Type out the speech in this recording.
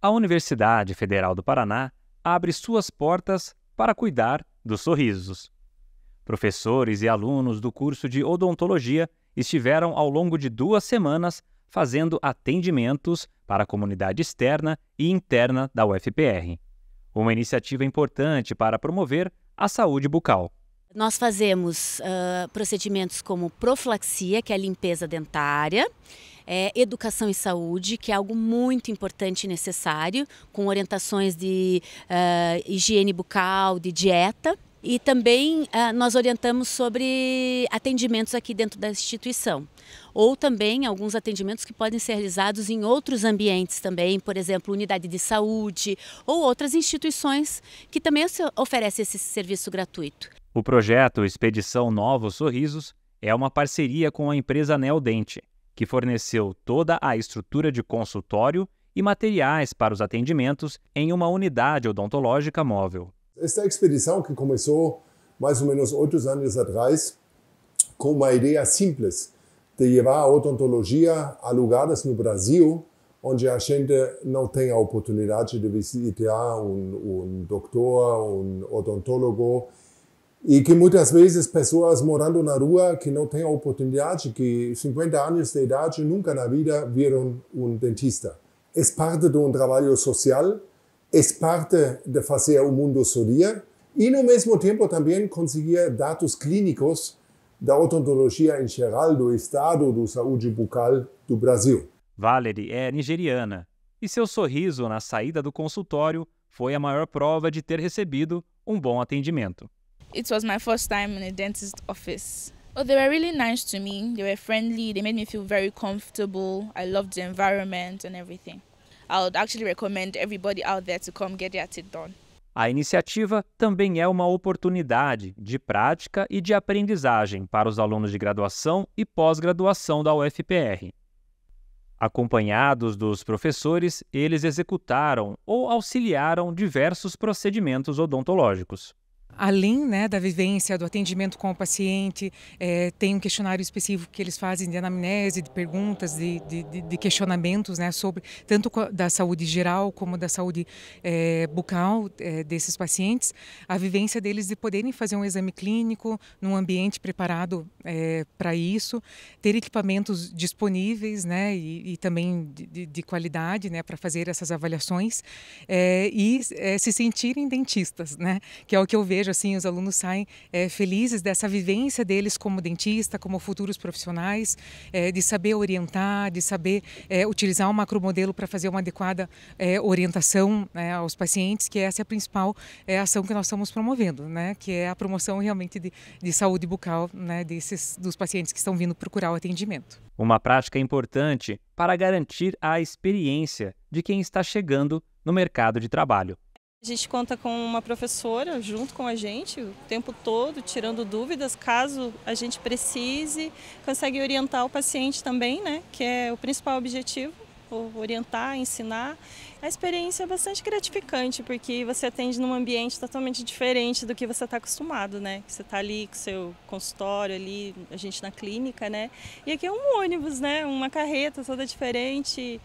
a Universidade Federal do Paraná abre suas portas para cuidar dos sorrisos. Professores e alunos do curso de odontologia estiveram ao longo de duas semanas fazendo atendimentos para a comunidade externa e interna da UFPR. Uma iniciativa importante para promover a saúde bucal. Nós fazemos uh, procedimentos como profilaxia, que é a limpeza dentária, é, educação e saúde, que é algo muito importante e necessário, com orientações de uh, higiene bucal, de dieta. E também é, nós orientamos sobre atendimentos aqui dentro da instituição. Ou também alguns atendimentos que podem ser realizados em outros ambientes também, por exemplo, unidade de saúde ou outras instituições que também oferecem esse serviço gratuito. O projeto Expedição Novos Sorrisos é uma parceria com a empresa Neodente, que forneceu toda a estrutura de consultório e materiais para os atendimentos em uma unidade odontológica móvel. Esta expedição, que começou mais ou menos oito anos atrás, com uma ideia simples de levar a odontologia a lugares no Brasil onde a gente não tem a oportunidade de visitar um, um doutor, um odontólogo, e que muitas vezes pessoas morando na rua que não têm a oportunidade, que 50 anos de idade nunca na vida viram um dentista. É parte de um trabalho social, é parte de fazer o mundo sorrir e, no mesmo tempo, também conseguir dados clínicos da odontologia em geral do estado do saúde bucal do Brasil. Valerie é nigeriana e seu sorriso na saída do consultório foi a maior prova de ter recebido um bom atendimento. It was my first time in a dentist office. Oh, they were really nice to me. They were friendly. They made me feel very comfortable. I loved the environment and everything. I would actually recommend everybody out there to come get their teeth done. A iniciativa também é uma oportunidade de prática e de aprendizagem para os alunos de graduação e pós-graduação da UFPR. Acompanhados dos professores, eles executaram ou auxiliaram diversos procedimentos odontológicos além né, da vivência, do atendimento com o paciente, é, tem um questionário específico que eles fazem de anamnese, de perguntas, de, de, de questionamentos né, sobre tanto da saúde geral como da saúde é, bucal é, desses pacientes, a vivência deles de poderem fazer um exame clínico num ambiente preparado é, para isso, ter equipamentos disponíveis né, e, e também de, de qualidade né, para fazer essas avaliações é, e é, se sentirem dentistas, né, que é o que eu vejo vejo assim, os alunos saem é, felizes dessa vivência deles como dentista, como futuros profissionais, é, de saber orientar, de saber é, utilizar o macromodelo para fazer uma adequada orientação né, aos pacientes, que essa é a principal ação que nós estamos promovendo, né, que é a promoção realmente de, de saúde bucal né, desses, dos pacientes que estão vindo procurar o atendimento. Uma prática importante para garantir a experiência de quem está chegando no mercado de trabalho. A gente conta com uma professora junto com a gente o tempo todo, tirando dúvidas, caso a gente precise, consegue orientar o paciente também, né? Que é o principal objetivo, orientar, ensinar. A experiência é bastante gratificante, porque você atende num ambiente totalmente diferente do que você está acostumado, né? Você está ali com seu consultório, ali, a gente na clínica, né? E aqui é um ônibus, né? Uma carreta toda diferente.